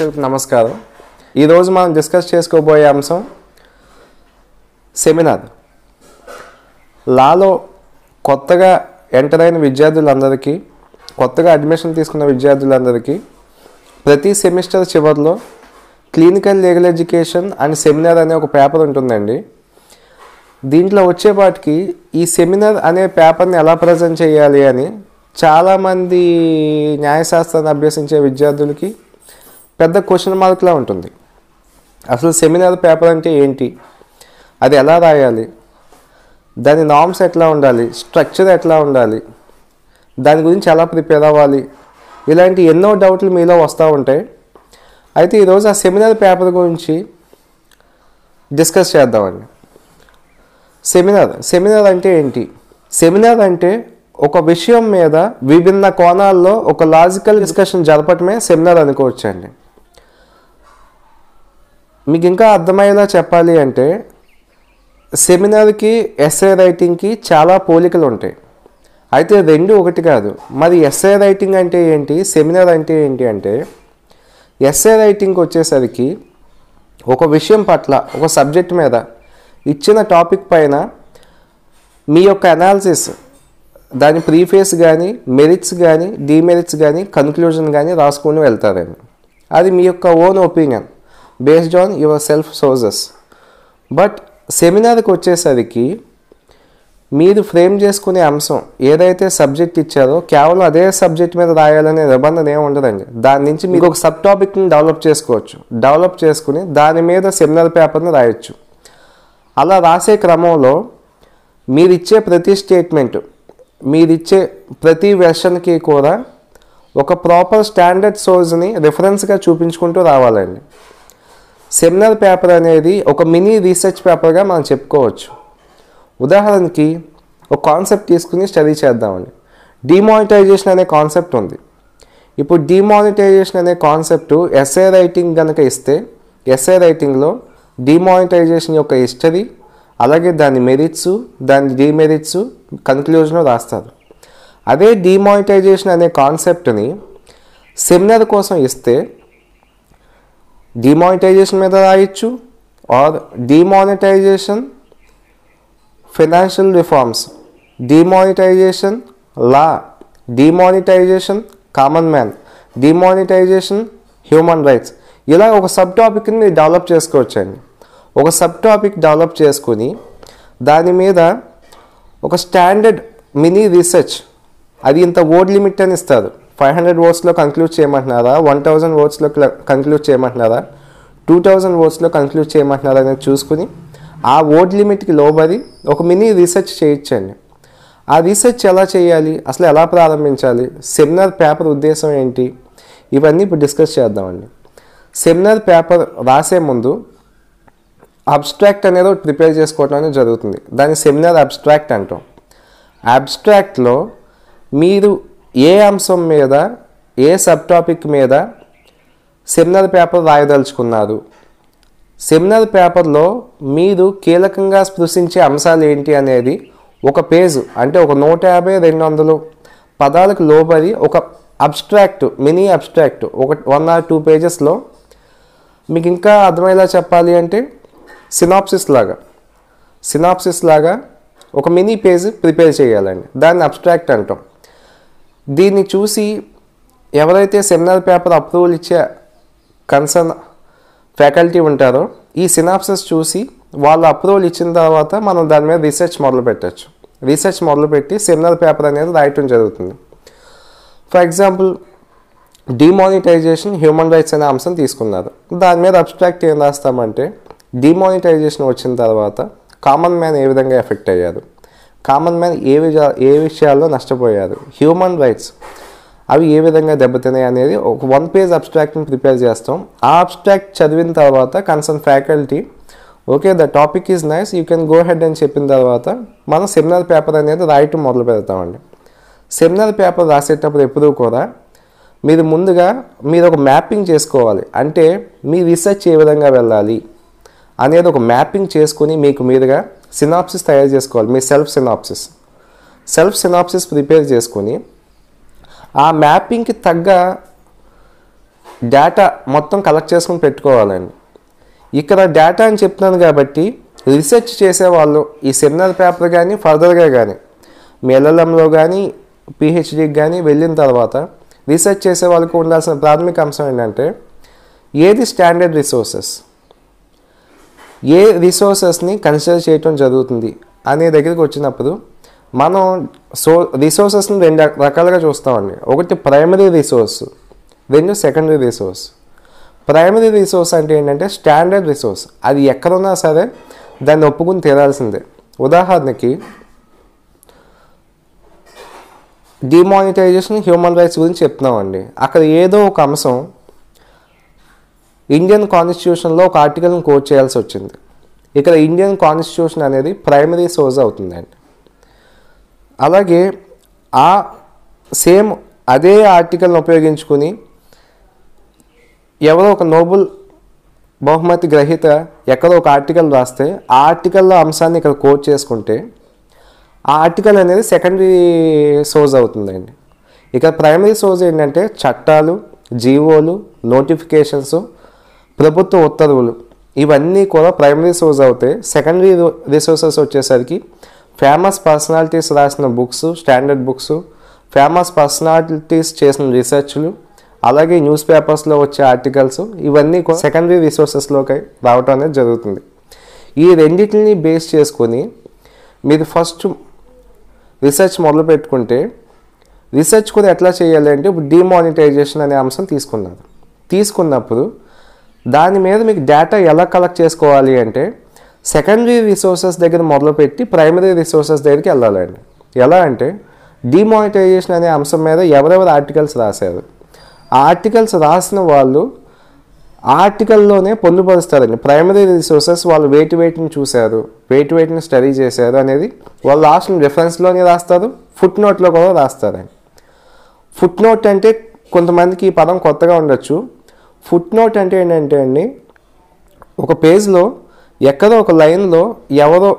ప్రేక్షకులకు నమస్కారం ఈరోజు మనం డిస్కస్ చేసుకోబోయే అంశం సెమినార్ లాలో కొత్తగా ఎంటర్ అయిన విద్యార్థులందరికీ కొత్తగా అడ్మిషన్ తీసుకున్న విద్యార్థులందరికీ ప్రతి సెమిస్టర్ చివరిలో clinical legal education and seminar అనే ఒక పేపర్ ఉంటుందండి దీంట్లో వచ్చేపాటికి ఈ సెమినార్ అనే పేపర్ని ఎలా ప్రజెంట్ చేయాలి అని చాలామంది న్యాయశాస్త్రాన్ని అభ్యసించే విద్యార్థులకి పెద్ద క్వశ్చన్ మార్క్లా ఉంటుంది అసలు సెమినార్ పేపర్ అంటే ఏంటి అది ఎలా రాయాలి దాని నామ్స్ ఎట్లా ఉండాలి స్ట్రక్చర్ ఎట్లా ఉండాలి దాని గురించి ఎలా ప్రిపేర్ అవ్వాలి ఇలాంటి ఎన్నో డౌట్లు మీలో వస్తూ ఉంటాయి అయితే ఈరోజు ఆ సెమినార్ పేపర్ గురించి డిస్కస్ చేద్దామండి సెమినార్ సెమినార్ అంటే ఏంటి సెమినార్ అంటే ఒక విషయం మీద విభిన్న కోణాల్లో ఒక లాజికల్ డిస్కషన్ జరపటమే సెమినార్ అనుకోవచ్చండి మీకు ఇంకా అర్థమయ్యేలా చెప్పాలి అంటే సెమినార్కి ఎస్ఏ రైటింగ్కి చాలా పోలికలు ఉంటాయి అయితే రెండు ఒకటి కాదు మరి ఎస్ఏ రైటింగ్ అంటే ఏంటి సెమినార్ అంటే ఏంటి అంటే ఎస్ఏ రైటింగ్ వచ్చేసరికి ఒక విషయం పట్ల ఒక సబ్జెక్ట్ మీద ఇచ్చిన టాపిక్ పైన మీ యొక్క అనాలిసిస్ దాని ప్రీఫేస్ కానీ మెరిట్స్ కానీ డీమెరిట్స్ కానీ కన్క్లూజన్ కానీ రాసుకొని వెళ్తారండి అది మీ యొక్క own opinion based on your self sources but సెమినార్కి వచ్చేసరికి మీరు ఫ్రేమ్ చేసుకునే అంశం ఏదైతే సబ్జెక్ట్ ఇచ్చారో కేవలం అదే సబ్జెక్ట్ మీద రాయాలనే నిబంధన ఏమి ఉండదండి దాని నుంచి మీరు ఒక సబ్ టాపిక్ని డెవలప్ చేసుకోవచ్చు డెవలప్ చేసుకుని దాని మీద సెమినార్ పేపర్ని రాయొచ్చు అలా రాసే క్రమంలో మీరిచ్చే ప్రతి స్టేట్మెంట్ మీరిచ్చే ప్రతి వెర్షన్కి కూడా ఒక ప్రాపర్ స్టాండర్డ్ సోర్స్ని రిఫరెన్స్గా చూపించుకుంటూ రావాలండి సెమినార్ పేపర్ అనేది ఒక మినీ రీసెర్చ్ పేపర్గా మనం చెప్పుకోవచ్చు ఉదాహరణకి ఒక కాన్సెప్ట్ తీసుకుని స్టడీ చేద్దామండి డిమానిటైజేషన్ అనే కాన్సెప్ట్ ఉంది ఇప్పుడు డిమానిటైజేషన్ అనే కాన్సెప్ట్ ఎస్ఏ రైటింగ్ కనుక ఇస్తే ఎస్ఏ రైటింగ్లో డిమానిటైజేషన్ యొక్క హిస్టరీ అలాగే దాని మెరిట్స్ దాని డిమెరిట్స్ కన్క్లూజన్లో రాస్తారు అదే డిమానిటైజేషన్ అనే కాన్సెప్ట్ని సెమినార్ కోసం ఇస్తే demonetization method ಆಯಿತು or demonetization financial reforms demonetization law demonetization common man demonetization human rights ఇలా ఒక సబ్ టాపిక్ని మీరు డెవలప్ చేసుకోవచ్చండి ఒక సబ్ టాపిక్ డెవలప్ చేసుకుని దాని మీద ఒక స్టాండర్డ్ మినీ రీసెర్చ్ అది ఇంత ఓడ్ లిమిట్ అని ఇస్తారు ఫైవ్ హండ్రెడ్ వర్డ్స్లో కంక్లూడ్ చేయమంటున్నారా వన్ థౌజండ్ వర్డ్స్లో కంక్లూడ్ చేయమంటున్నారా టూ థౌజండ్ వర్డ్స్లో కంక్లూడ్ చేయమంటున్నారా అనేది చూసుకుని ఆ ఓట్ లిమిట్కి లోబడి ఒక మినీ రీసెర్చ్ చేయించండి ఆ రీసెర్చ్ ఎలా చేయాలి అసలు ఎలా ప్రారంభించాలి సెమినార్ పేపర్ ఉద్దేశం ఏంటి ఇవన్నీ ఇప్పుడు డిస్కస్ చేద్దామండి సెమినార్ పేపర్ రాసే ముందు అబ్స్ట్రాక్ట్ అనేది ఒకటి ప్రిపేర్ చేసుకోవటం అనేది జరుగుతుంది దాన్ని సెమినార్ అబ్స్ట్రాక్ట్ అంటాం అబ్స్ట్రాక్ట్లో మీరు ఏ అంశం మీద ఏ సబ్ టాపిక్ మీద సెమినల్ పేపర్ రాయదలుచుకున్నారు సెమినల్ పేపర్లో మీరు కీలకంగా స్పృశించే అంశాలు ఏంటి అనేది ఒక పేజ్ అంటే ఒక నూట యాభై రెండు వందలు పదాలకు లోబడి ఒక అబ్స్ట్రాక్ట్ మినీ అబ్స్ట్రాక్ట్ ఒక వన్ ఆర్ టూ పేజెస్లో మీకు ఇంకా అర్థమయ్యేలా చెప్పాలి అంటే సినాప్సిస్ లాగా సినాప్సిస్ లాగా ఒక మినీ పేజ్ ప్రిపేర్ చేయాలండి దాన్ని అబ్స్ట్రాక్ట్ అంటాం దీన్ని చూసి ఎవరైతే సెమినార్ పేపర్ అప్రూవల్ ఇచ్చే కన్సర్న్ ఫ్యాకల్టీ ఉంటారో ఈ సినాప్సెస్ చూసి వాళ్ళు అప్రూవల్ ఇచ్చిన తర్వాత మనం దాని మీద రీసెర్చ్ మొదలు పెట్టచ్చు రీసెర్చ్ మొదలుపెట్టి సెమినార్ పేపర్ అనేది రాయటం జరుగుతుంది for example demonetization human rights అనే అంశం తీసుకున్నారు దాని మీద అబ్స్ట్రాక్ట్ ఏం రాస్తామంటే డిమానిటైజేషన్ వచ్చిన తర్వాత కామన్ మ్యాన్ ఏ విధంగా ఎఫెక్ట్ అయ్యారు కామన్ మ్యాన్ ఏ ఏ విషయాల్లో నష్టపోయారు హ్యూమన్ రైట్స్ అవి ఏ విధంగా దెబ్బతినాయి అనేది ఒక వన్ పేజ్ అబ్స్ట్రాక్ట్ని ప్రిపేర్ చేస్తాం ఆ అబ్స్ట్రాక్ట్ చదివిన తర్వాత concern faculty okay the topic is nice you can go ahead అని చెప్పిన తర్వాత మనం సెమినార్ పేపర్ అనేది రాయటం మొదలు పెడతామండి సెమినార్ పేపర్ రాసేటప్పుడు ఎప్పుడూ కూడా మీరు ముందుగా మీరు ఒక మ్యాపింగ్ చేసుకోవాలి అంటే మీ రీసెర్చ్ ఏ విధంగా వెళ్ళాలి అనేది ఒక మ్యాపింగ్ చేసుకుని మీకు మీరుగా సినాప్సిస్ తయారు చేసుకోవాలి మీ self synopsis self synopsis prepare చేసుకొని ఆ మ్యాపింగ్కి తగ్గ డేటా మొత్తం కలెక్ట్ చేసుకుని పెట్టుకోవాలండి ఇక్కడ డేటా అని చెప్తున్నాను కాబట్టి రీసెర్చ్ చేసేవాళ్ళు ఈ సెమినార్ పేపర్ కానీ ఫర్దర్గా కానీ మీ ఎల్ఎల్ఎంలో కానీ పిహెచ్డికి కానీ వెళ్ళిన తర్వాత రీసెర్చ్ చేసే వాళ్ళకు ఉండాల్సిన ప్రాథమిక అంశం ఏంటంటే ఏది స్టాండర్డ్ రిసోర్సెస్ ఏ రిసోర్సెస్ని కన్సిడర్ చేయటం జరుగుతుంది అనే దగ్గరికి వచ్చినప్పుడు మనం సో రిసోర్సెస్ని రెండు రకాలుగా చూస్తామండి ఒకటి ప్రైమరీ రిసోర్స్ రెండు సెకండరీ రిసోర్స్ ప్రైమరీ రిసోర్స్ అంటే ఏంటంటే స్టాండర్డ్ రిసోర్స్ అది ఎక్కడున్నా సరే దాన్ని ఒప్పుకుని తీరాల్సిందే ఉదాహరణకి డిమానిటైజేషన్ హ్యూమన్ రైట్స్ గురించి చెప్తున్నామండి అక్కడ ఏదో ఒక అంశం ఇండియన్ కాన్స్టిట్యూషన్లో ఒక ఆర్టికల్ని కోట్ చేయాల్సి వచ్చింది ఇక్కడ ఇండియన్ కాన్స్టిట్యూషన్ అనేది ప్రైమరీ సోర్స్ అవుతుందండి అలాగే ఆ సేమ్ అదే ఆర్టికల్ని ఉపయోగించుకుని ఎవరో ఒక నోబుల్ బహుమతి గ్రహీత ఎక్కడో ఒక ఆర్టికల్ రాస్తే ఆ ఆర్టికల్లో అంశాన్ని ఇక్కడ కోట్ చేసుకుంటే ఆ ఆర్టికల్ అనేది సెకండరీ సోర్స్ అవుతుందండి ఇక్కడ ప్రైమరీ సోర్స్ ఏంటంటే చట్టాలు జీవోలు నోటిఫికేషన్స్ ప్రభుత్వ ఉత్తర్వులు ఇవన్నీ కూడా ప్రైమరీ సోర్స్ అవుతాయి సెకండరీ రిసోర్సెస్ వచ్చేసరికి ఫేమస్ పర్సనాలిటీస్ రాసిన books standard books famous personalities చేసిన రీసెర్చ్లు అలాగే న్యూస్ పేపర్స్లో వచ్చే ఆర్టికల్స్ ఇవన్నీ సెకండరీ రిసోర్సెస్లోకి రావటం అనేది జరుగుతుంది ఈ రెండింటిని బేస్ చేసుకొని మీరు ఫస్ట్ రీసెర్చ్ మొదలు పెట్టుకుంటే రీసెర్చ్ కూడా ఎట్లా చేయాలి అంటే ఇప్పుడు డిమానిటైజేషన్ అనే అంశం తీసుకున్నారు తీసుకున్నప్పుడు దాని మీద మీకు డేటా ఎలా కలెక్ట్ చేసుకోవాలి అంటే సెకండరీ రిసోర్సెస్ దగ్గర మొదలుపెట్టి ప్రైమరీ రిసోర్సెస్ దగ్గరికి వెళ్ళాలండి ఎలా అంటే డిమానిటైజేషన్ అనే అంశం మీద ఎవరెవరు ఆర్టికల్స్ రాశారు ఆ ఆర్టికల్స్ రాసిన వాళ్ళు ఆర్టికల్లోనే పొందుపరుస్తారండి ప్రైమరీ రిసోర్సెస్ వాళ్ళు వెయిట్ వెయిట్ని చూశారు వెయిట్ వెయిట్ని స్టడీ చేశారు అనేది వాళ్ళు రాసిన రిఫరెన్స్లోనే రాస్తారు ఫుట్ నోట్లో కూడా రాస్తారండి ఫుట్ నోట్ అంటే కొంతమందికి ఈ పదం కొత్తగా ఉండొచ్చు ఫుట్ నోట్ అంటే ఏంటంటే అండి ఒక పేజ్లో ఎక్కడో ఒక లైన్లో ఎవరో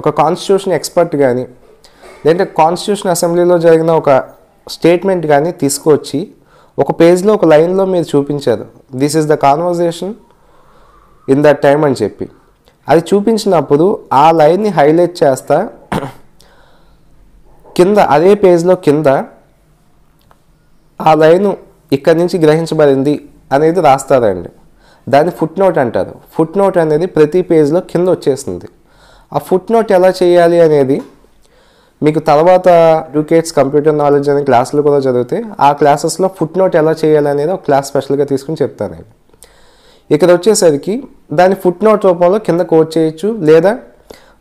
ఒక కాన్స్టిట్యూషన్ ఎక్స్పర్ట్ కానీ లేదంటే కాన్స్టిట్యూషన్ అసెంబ్లీలో జరిగిన ఒక స్టేట్మెంట్ కానీ తీసుకొచ్చి ఒక పేజ్లో ఒక లైన్లో మీరు చూపించారు this is the conversation in that time అని చెప్పి అది చూపించినప్పుడు ఆ లైన్ని హైలైట్ చేస్తా కింద అదే పేజ్లో కింద ఆ లైను ఇక్కడి నుంచి గ్రహించబడింది అనేది రాస్తారండి దాన్ని ఫుట్ నోట్ అంటారు ఫుట్ నోట్ అనేది ప్రతి పేజ్లో కింద వచ్చేస్తుంది ఆ ఫుట్ నోట్ ఎలా చేయాలి అనేది మీకు తర్వాత యూకేట్స్ కంప్యూటర్ నాలెడ్జ్ అనే క్లాసులు కూడా చదివితే ఆ క్లాసెస్లో ఫుట్ నోట్ ఎలా చేయాలి అనేది ఒక క్లాస్ స్పెషల్గా తీసుకుని చెప్తాను ఇక్కడ వచ్చేసరికి దాని ఫుట్ నోట్ రూపంలో కింద కోర్ట్ చేయొచ్చు లేదా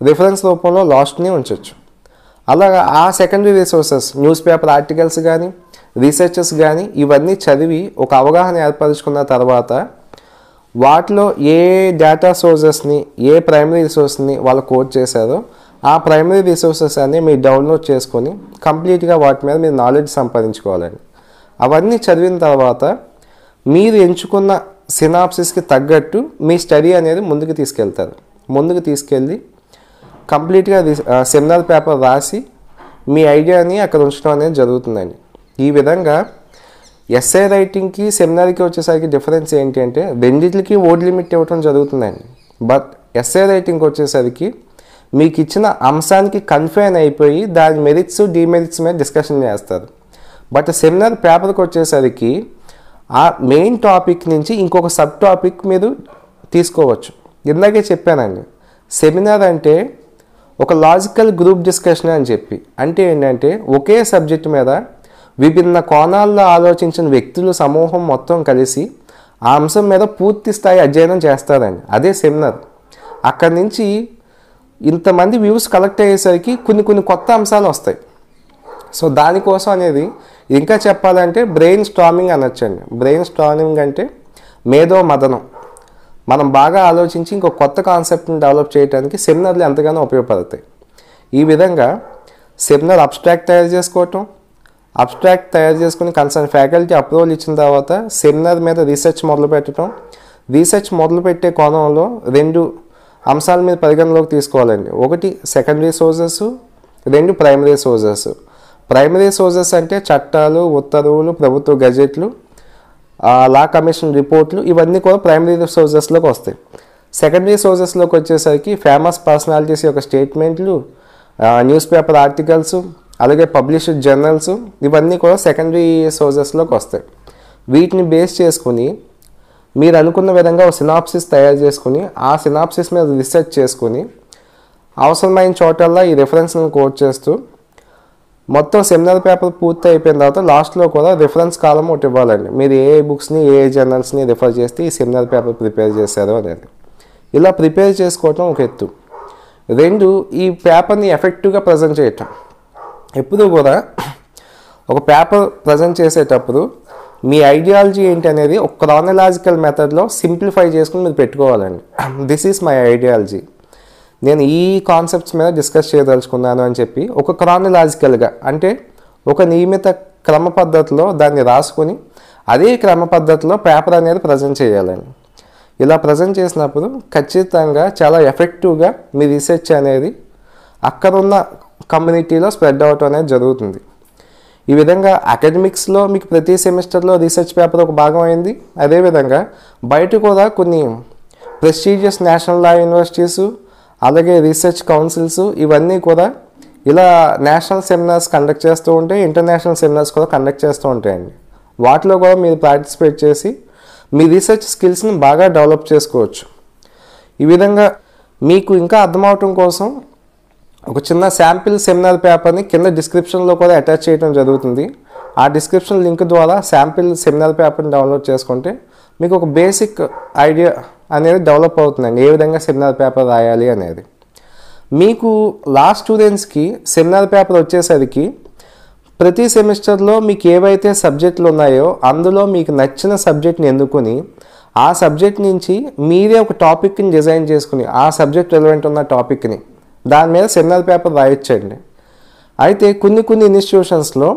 రిఫరెన్స్ రూపంలో లాస్ట్ని ఉంచవచ్చు అలాగా ఆ secondary resources newspaper articles కానీ రీసెర్చెస్ కానీ ఇవన్నీ చదివి ఒక అవగాహన ఏర్పరచుకున్న తర్వాత వాటిలో ఏ డేటా సోర్సెస్ని ఏ ప్రైమరీ రిసోర్స్ని వాళ్ళు కోట్ చేశారో ఆ ప్రైమరీ రిసోర్సెస్ అన్నీ మీరు డౌన్లోడ్ చేసుకొని కంప్లీట్గా వాటి మీద మీరు నాలెడ్జ్ సంపాదించుకోవాలండి అవన్నీ చదివిన తర్వాత మీరు ఎంచుకున్న సినాప్సిస్కి తగ్గట్టు మీ స్టడీ అనేది ముందుకు తీసుకెళ్తారు ముందుకు తీసుకెళ్ళి కంప్లీట్గా సెమినార్ పేపర్ రాసి మీ ఐడియాని అక్కడ ఉంచడం అనేది జరుగుతుందండి ఈ విధంగా ఎస్ఏ రైటింగ్కి సెమినార్కి వచ్చేసరికి డిఫరెన్స్ ఏంటి అంటే రెండింటికి ఓడ్ లిమిట్ ఇవ్వటం జరుగుతుందండి బట్ ఎస్ఏ రైటింగ్కి వచ్చేసరికి మీకు ఇచ్చిన అంశానికి కన్ఫైన్ అయిపోయి దాని మెరిట్స్ డిమెరిట్స్ మీద డిస్కషన్ చేస్తారు బట్ సెమినార్ పేపర్కి వచ్చేసరికి ఆ మెయిన్ టాపిక్ నుంచి ఇంకొక సబ్ టాపిక్ మీరు తీసుకోవచ్చు ఇందాకే చెప్పానండి సెమినార్ అంటే ఒక లాజికల్ గ్రూప్ డిస్కషన్ అని చెప్పి అంటే ఏంటంటే ఒకే సబ్జెక్ట్ మీద విభిన్న కోణాల్లో ఆలోచించిన వ్యక్తుల సమూహం మొత్తం కలిసి ఆ అంశం మీద పూర్తి స్థాయి అధ్యయనం చేస్తారండి అదే సెమినార్ అక్కడి నుంచి ఇంతమంది వ్యూస్ కలెక్ట్ అయ్యేసరికి కొన్ని కొన్ని కొత్త అంశాలు వస్తాయి సో దానికోసం అనేది ఇంకా చెప్పాలంటే బ్రెయిన్ స్ట్రామింగ్ అనొచ్చండి బ్రెయిన్ స్ట్రామింగ్ అంటే మేధో మదనం మనం బాగా ఆలోచించి ఇంకో కొత్త కాన్సెప్ట్ని డెవలప్ చేయడానికి సెమినార్లు ఎంతగానో ఉపయోగపడతాయి ఈ విధంగా సెమినార్ అబ్స్ట్రాక్ట్ తయారు చేసుకోవటం అబ్స్ట్రాక్ట్ తయారు చేసుకుని కన్సర్న్ ఫ్యాకల్టీ అప్రూవల్ ఇచ్చిన తర్వాత సెమినార్ మీద రీసెర్చ్ పెట్టడం రీసెర్చ్ మొదలుపెట్టే కోణంలో రెండు అంశాల మీద పరిగణలోకి తీసుకోవాలండి ఒకటి సెకండరీ సోర్సెస్ రెండు ప్రైమరీ సోర్సెస్ ప్రైమరీ సోర్సెస్ అంటే చట్టాలు ఉత్తర్వులు ప్రభుత్వ గజెట్లు లా కమిషన్ రిపోర్ట్లు ఇవన్నీ కూడా ప్రైమరీ సోర్సెస్లోకి వస్తాయి సెకండరీ సోర్సెస్లోకి వచ్చేసరికి ఫేమస్ పర్సనాలిటీస్ యొక్క స్టేట్మెంట్లు న్యూస్ పేపర్ ఆర్టికల్స్ అలాగే పబ్లిష్డ్ జర్నల్స్ ఇవన్నీ కూడా సెకండరీ సోర్సెస్లోకి వస్తాయి వీటిని బేస్ చేసుకుని మీరు అనుకున్న విధంగా ఒక సినాప్సిస్ తయారు చేసుకుని ఆ సినాప్సిస్ మీద రీసెర్చ్ చేసుకుని అవసరమైన చోటల్లా ఈ రిఫరెన్స్ని కోట్ చేస్తూ మొత్తం సెమినార్ పేపర్ పూర్తి అయిపోయిన తర్వాత లాస్ట్లో కూడా రిఫరెన్స్ కాలం ఒకటి ఇవ్వాలండి మీరు ఏ బుక్స్ని ఏ జర్నల్స్ని రిఫర్ చేస్తే ఈ సెమినార్ పేపర్ ప్రిపేర్ చేశారో అనేది ఇలా ప్రిపేర్ చేసుకోవటం ఒక ఎత్తు రెండు ఈ పేపర్ని ఎఫెక్టివ్గా ప్రజెంట్ చేయటం ఎప్పుడూ కూడా ఒక పేపర్ ప్రజెంట్ చేసేటప్పుడు మీ ఐడియాలజీ ఏంటి అనేది ఒక క్రానలాజికల్ మెథడ్లో సింప్లిఫై చేసుకుని మీరు పెట్టుకోవాలండి దిస్ ఈజ్ మై ఐడియాలజీ నేను ఈ కాన్సెప్ట్స్ మీద డిస్కస్ చేయదలుచుకున్నాను అని చెప్పి ఒక క్రానలాజికల్గా అంటే ఒక నియమిత క్రమ పద్ధతిలో దాన్ని రాసుకొని అదే క్రమ పద్ధతిలో పేపర్ అనేది ప్రజెంట్ చేయాలండి ఇలా ప్రజెంట్ చేసినప్పుడు ఖచ్చితంగా చాలా ఎఫెక్టివ్గా మీ రీసెర్చ్ అనేది అక్కడున్న కమ్యూనిటీలో స్ప్రెడ్ అవ్వటం అనేది జరుగుతుంది ఈ విధంగా అకాడమిక్స్లో మీకు ప్రతి సెమిస్టర్లో రీసెర్చ్ పేపర్ ఒక భాగం అయింది అదేవిధంగా బయట కూడా కొన్ని ప్రెస్టీజియస్ నేషనల్ లా యూనివర్సిటీస్ అలాగే రీసెర్చ్ కౌన్సిల్స్ ఇవన్నీ కూడా ఇలా నేషనల్ సెమినార్స్ కండక్ట్ చేస్తూ ఉంటే ఇంటర్నేషనల్ సెమినార్స్ కూడా కండక్ట్ చేస్తూ ఉంటాయండి వాటిలో కూడా మీరు పార్టిసిపేట్ చేసి మీ రీసెర్చ్ స్కిల్స్ని బాగా డెవలప్ చేసుకోవచ్చు ఈ విధంగా మీకు ఇంకా అర్థమవటం కోసం ఒక చిన్న శాంపిల్ సెమినార్ పేపర్ని కింద డిస్క్రిప్షన్లో కూడా అటాచ్ చేయడం జరుగుతుంది ఆ డిస్క్రిప్షన్ లింక్ ద్వారా శాంపిల్ సెమినార్ పేపర్ని డౌన్లోడ్ చేసుకుంటే మీకు ఒక బేసిక్ ఐడియా అనేది డెవలప్ అవుతుందండి ఏ విధంగా సెమినార్ పేపర్ రాయాలి అనేది మీకు లాస్ట్ స్టూడెంట్స్కి సెమినార్ పేపర్ వచ్చేసరికి ప్రతి సెమిస్టర్లో మీకు ఏవైతే సబ్జెక్టులు ఉన్నాయో అందులో మీకు నచ్చిన సబ్జెక్ట్ని ఎన్నుకొని ఆ సబ్జెక్ట్ నుంచి మీరే ఒక టాపిక్ని డిజైన్ చేసుకుని ఆ సబ్జెక్ట్ రిలవెంట్ ఉన్న టాపిక్ని దాని మీద సెమినార్ పేపర్ రాయొచ్చండి అయితే కొన్ని కొన్ని ఇన్స్టిట్యూషన్స్లో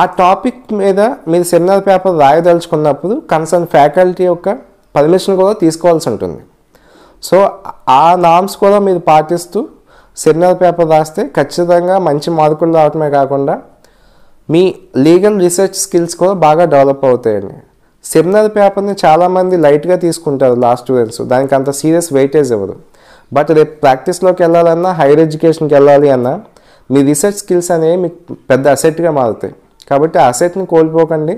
ఆ టాపిక్ మీద మీరు సెమినార్ పేపర్ రాయదలుచుకున్నప్పుడు కన్సర్న్ ఫ్యాకల్టీ యొక్క పర్మిషన్ కూడా తీసుకోవాల్సి ఉంటుంది సో ఆ నామ్స్ కూడా మీరు పాటిస్తూ సెమినార్ పేపర్ రాస్తే ఖచ్చితంగా మంచి మార్కులు రావటమే కాకుండా మీ లీగల్ రీసెర్చ్ స్కిల్స్ కూడా బాగా డెవలప్ అవుతాయండి సెమినార్ పేపర్ని చాలామంది లైట్గా తీసుకుంటారు లాస్ట్ స్టూడెంట్స్ దానికి అంత సీరియస్ వెయిటేజ్ ఇవ్వదు బట్ రేపు ప్రాక్టీస్లోకి వెళ్ళాలన్నా హైయర్ ఎడ్యుకేషన్కి వెళ్ళాలి అన్నా మీ రీసెర్చ్ స్కిల్స్ అనేవి మీకు పెద్ద అసెట్గా మారుతాయి కాబట్టి ఆ అసెట్ని కోల్పోకండి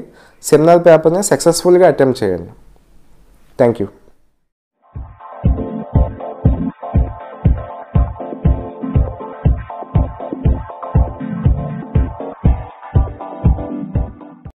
సెమినార్ పేపర్ని సక్సెస్ఫుల్గా అటెంప్ట్ చేయండి థ్యాంక్ యూ